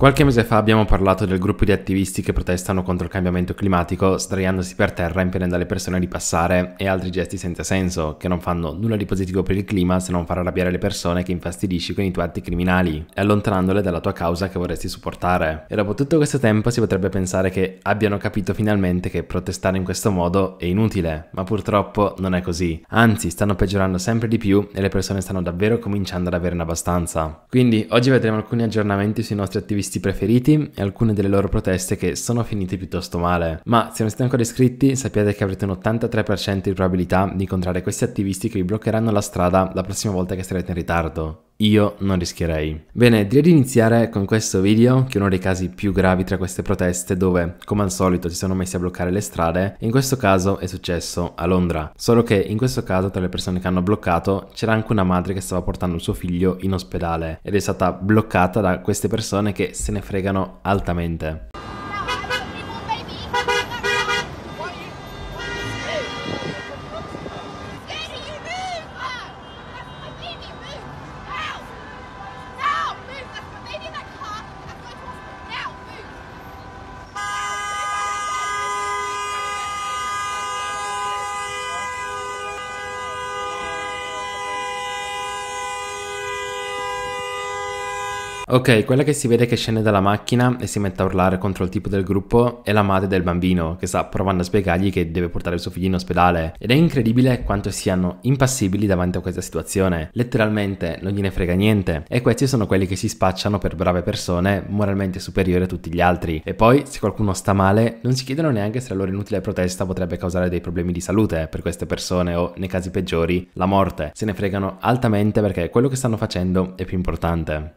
Qualche mese fa abbiamo parlato del gruppo di attivisti che protestano contro il cambiamento climatico sdraiandosi per terra impedendo alle persone di passare e altri gesti senza senso che non fanno nulla di positivo per il clima se non far arrabbiare le persone che infastidisci con i tuoi atti criminali e allontanandole dalla tua causa che vorresti supportare. E dopo tutto questo tempo si potrebbe pensare che abbiano capito finalmente che protestare in questo modo è inutile, ma purtroppo non è così. Anzi, stanno peggiorando sempre di più e le persone stanno davvero cominciando ad averne abbastanza. Quindi oggi vedremo alcuni aggiornamenti sui nostri attivisti attivisti preferiti e alcune delle loro proteste che sono finite piuttosto male. Ma se non siete ancora iscritti sappiate che avrete un 83% di probabilità di incontrare questi attivisti che vi bloccheranno la strada la prossima volta che sarete in ritardo io non rischierei. Bene, direi di iniziare con questo video, che è uno dei casi più gravi tra queste proteste, dove, come al solito, si sono messi a bloccare le strade, e in questo caso è successo a Londra. Solo che in questo caso, tra le persone che hanno bloccato, c'era anche una madre che stava portando il suo figlio in ospedale, ed è stata bloccata da queste persone che se ne fregano altamente. Ok, quella che si vede che scende dalla macchina e si mette a urlare contro il tipo del gruppo è la madre del bambino che sta provando a spiegargli che deve portare il suo figlio in ospedale ed è incredibile quanto siano impassibili davanti a questa situazione. Letteralmente non gliene frega niente e questi sono quelli che si spacciano per brave persone moralmente superiori a tutti gli altri. E poi se qualcuno sta male non si chiedono neanche se la loro inutile protesta potrebbe causare dei problemi di salute per queste persone o nei casi peggiori la morte. Se ne fregano altamente perché quello che stanno facendo è più importante.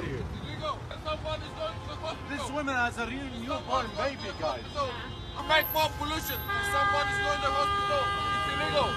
out here. This woman has a real newborn baby, guys. I make more pollution. somebody's going to hospital, it's illegal.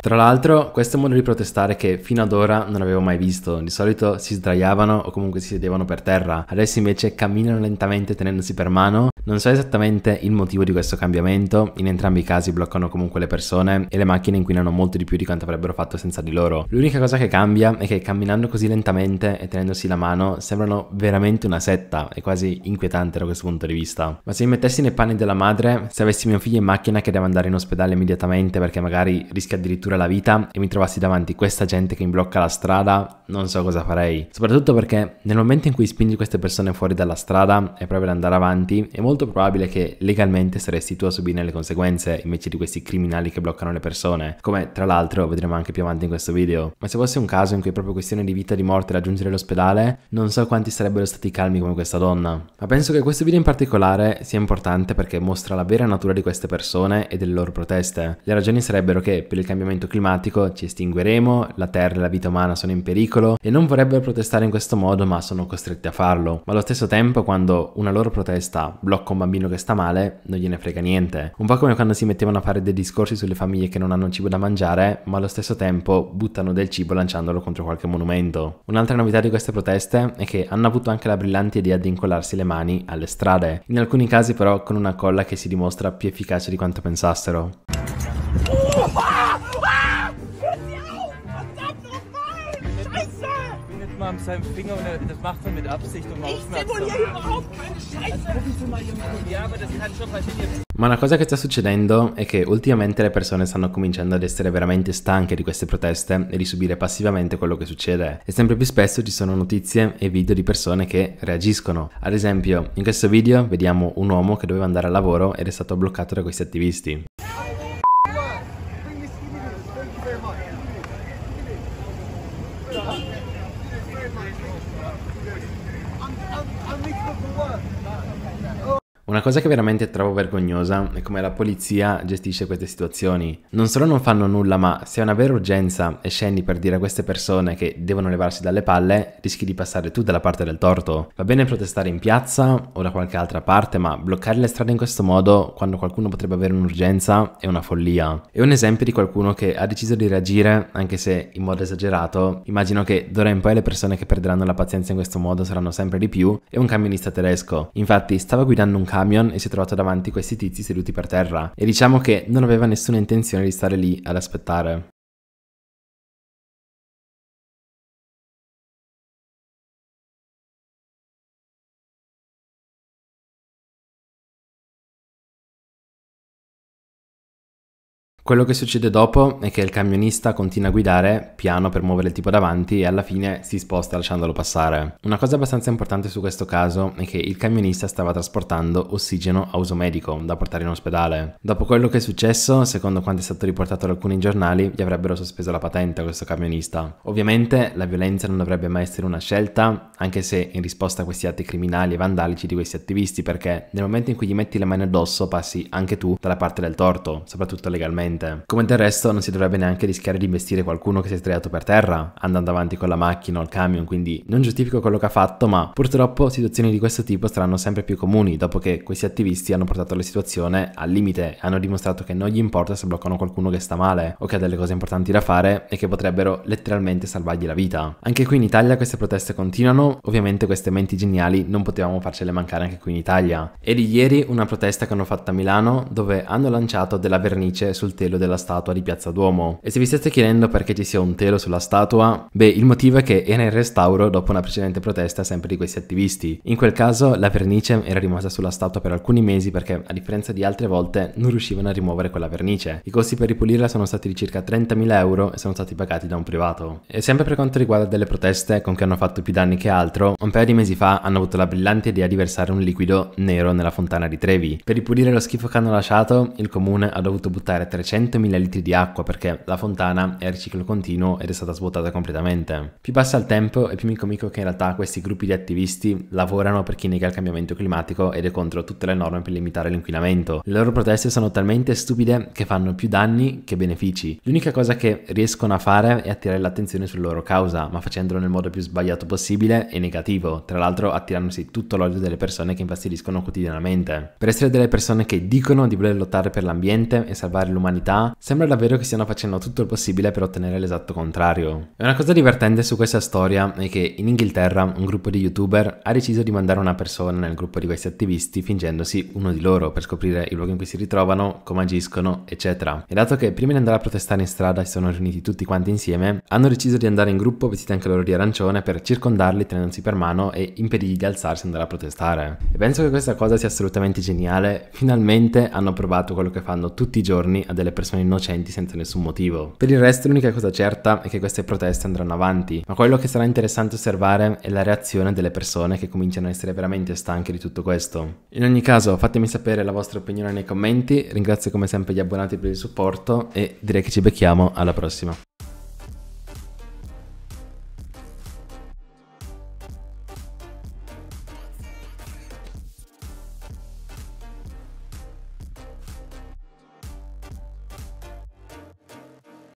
Tra l'altro, questo è un modo di protestare che fino ad ora non avevo mai visto. Di solito si sdraiavano o comunque si sedevano per terra, adesso invece camminano lentamente tenendosi per mano non so esattamente il motivo di questo cambiamento, in entrambi i casi bloccano comunque le persone e le macchine inquinano molto di più di quanto avrebbero fatto senza di loro. L'unica cosa che cambia è che camminando così lentamente e tenendosi la mano sembrano veramente una setta, è quasi inquietante da questo punto di vista. Ma se mi mettessi nei panni della madre, se avessi mio figlio in macchina che deve andare in ospedale immediatamente perché magari rischia addirittura la vita e mi trovassi davanti questa gente che mi blocca la strada, non so cosa farei. Soprattutto perché nel momento in cui spingi queste persone fuori dalla strada e provi ad andare avanti, è molto molto probabile che legalmente saresti tu a subire le conseguenze invece di questi criminali che bloccano le persone, come tra l'altro vedremo anche più avanti in questo video. Ma se fosse un caso in cui è proprio questione di vita o di morte raggiungere l'ospedale, non so quanti sarebbero stati calmi come questa donna. Ma penso che questo video in particolare sia importante perché mostra la vera natura di queste persone e delle loro proteste. Le ragioni sarebbero che per il cambiamento climatico ci estingueremo, la terra e la vita umana sono in pericolo e non vorrebbero protestare in questo modo ma sono costretti a farlo. Ma allo stesso tempo quando una loro protesta blocca tocca un bambino che sta male, non gliene frega niente. Un po' come quando si mettevano a fare dei discorsi sulle famiglie che non hanno cibo da mangiare, ma allo stesso tempo buttano del cibo lanciandolo contro qualche monumento. Un'altra novità di queste proteste è che hanno avuto anche la brillante idea di incollarsi le mani alle strade, in alcuni casi però con una colla che si dimostra più efficace di quanto pensassero. immer mit seinem Finger und er, das macht er mit Absicht, um aufmerksam zu überhaupt keine Scheiße! Ja, aber das kann schon passieren. Ma una cosa che sta succedendo è che ultimamente le persone stanno cominciando ad essere veramente stanche di queste proteste e di subire passivamente quello che succede. E sempre più spesso ci sono notizie e video di persone che reagiscono. Ad esempio, in questo video vediamo un uomo che doveva andare al lavoro ed è stato bloccato da questi attivisti. Una cosa che veramente trovo vergognosa è come la polizia gestisce queste situazioni. Non solo non fanno nulla, ma se è una vera urgenza e scendi per dire a queste persone che devono levarsi dalle palle, rischi di passare tu dalla parte del torto. Va bene protestare in piazza o da qualche altra parte, ma bloccare le strade in questo modo, quando qualcuno potrebbe avere un'urgenza, è una follia. È un esempio di qualcuno che ha deciso di reagire, anche se in modo esagerato. Immagino che d'ora in poi le persone che perderanno la pazienza in questo modo saranno sempre di più, È un camionista tedesco. Infatti stava guidando un camion camion e si è trovato davanti questi tizi seduti per terra e diciamo che non aveva nessuna intenzione di stare lì ad aspettare. Quello che succede dopo è che il camionista continua a guidare piano per muovere il tipo davanti e alla fine si sposta lasciandolo passare. Una cosa abbastanza importante su questo caso è che il camionista stava trasportando ossigeno a uso medico da portare in ospedale. Dopo quello che è successo, secondo quanto è stato riportato da alcuni giornali, gli avrebbero sospeso la patente a questo camionista. Ovviamente la violenza non dovrebbe mai essere una scelta, anche se in risposta a questi atti criminali e vandalici di questi attivisti, perché nel momento in cui gli metti le mani addosso passi anche tu dalla parte del torto, soprattutto legalmente niente. Come del resto non si dovrebbe neanche rischiare di investire qualcuno che si è sdraiato per terra, andando avanti con la macchina o il camion, quindi non giustifico quello che ha fatto, ma purtroppo situazioni di questo tipo saranno sempre più comuni dopo che questi attivisti hanno portato la situazione al limite, hanno dimostrato che non gli importa se bloccano qualcuno che sta male o che ha delle cose importanti da fare e che potrebbero letteralmente salvargli la vita. Anche qui in Italia queste proteste continuano, ovviamente queste menti geniali non potevamo farcele mancare anche qui in Italia. E di ieri una protesta che hanno fatto a Milano dove hanno lanciato della vernice sul tema telo della statua di Piazza Duomo. E se vi state chiedendo perché ci sia un telo sulla statua, beh, il motivo è che era in restauro dopo una precedente protesta sempre di questi attivisti. In quel caso la vernice era rimasta sulla statua per alcuni mesi perché, a differenza di altre volte, non riuscivano a rimuovere quella vernice. I costi per ripulirla sono stati di circa 30.000 euro e sono stati pagati da un privato. E sempre per quanto riguarda delle proteste con cui hanno fatto più danni che altro, un paio di mesi fa hanno avuto la brillante idea di versare un liquido nero nella fontana di Trevi. Per ripulire lo schifo che hanno lasciato, il comune ha dovuto buttare 300 300.000 litri di acqua perché la fontana è a riciclo continuo ed è stata svuotata completamente. Più passa il tempo e più mi comico che in realtà questi gruppi di attivisti lavorano per chi nega il cambiamento climatico ed è contro tutte le norme per limitare l'inquinamento. Le loro proteste sono talmente stupide che fanno più danni che benefici. L'unica cosa che riescono a fare è attirare l'attenzione sulla loro causa, ma facendolo nel modo più sbagliato possibile e negativo, tra l'altro attirandosi tutto l'odio delle persone che infastidiscono quotidianamente. Per essere delle persone che dicono di voler lottare per l'ambiente e salvare l'umanità, l'umanità, sembra davvero che stiano facendo tutto il possibile per ottenere l'esatto contrario. E una cosa divertente su questa storia è che in Inghilterra un gruppo di youtuber ha deciso di mandare una persona nel gruppo di questi attivisti fingendosi uno di loro per scoprire i luoghi in cui si ritrovano, come agiscono, eccetera. E dato che prima di andare a protestare in strada si sono riuniti tutti quanti insieme, hanno deciso di andare in gruppo vestiti anche loro di arancione per circondarli tenendosi per mano e impedirgli di alzarsi e andare a protestare. E penso che questa cosa sia assolutamente geniale, finalmente hanno provato quello che fanno tutti i giorni a delle delle persone innocenti senza nessun motivo. Per il resto l'unica cosa certa è che queste proteste andranno avanti, ma quello che sarà interessante osservare è la reazione delle persone che cominciano a essere veramente stanche di tutto questo. In ogni caso fatemi sapere la vostra opinione nei commenti, ringrazio come sempre gli abbonati per il supporto e direi che ci becchiamo alla prossima.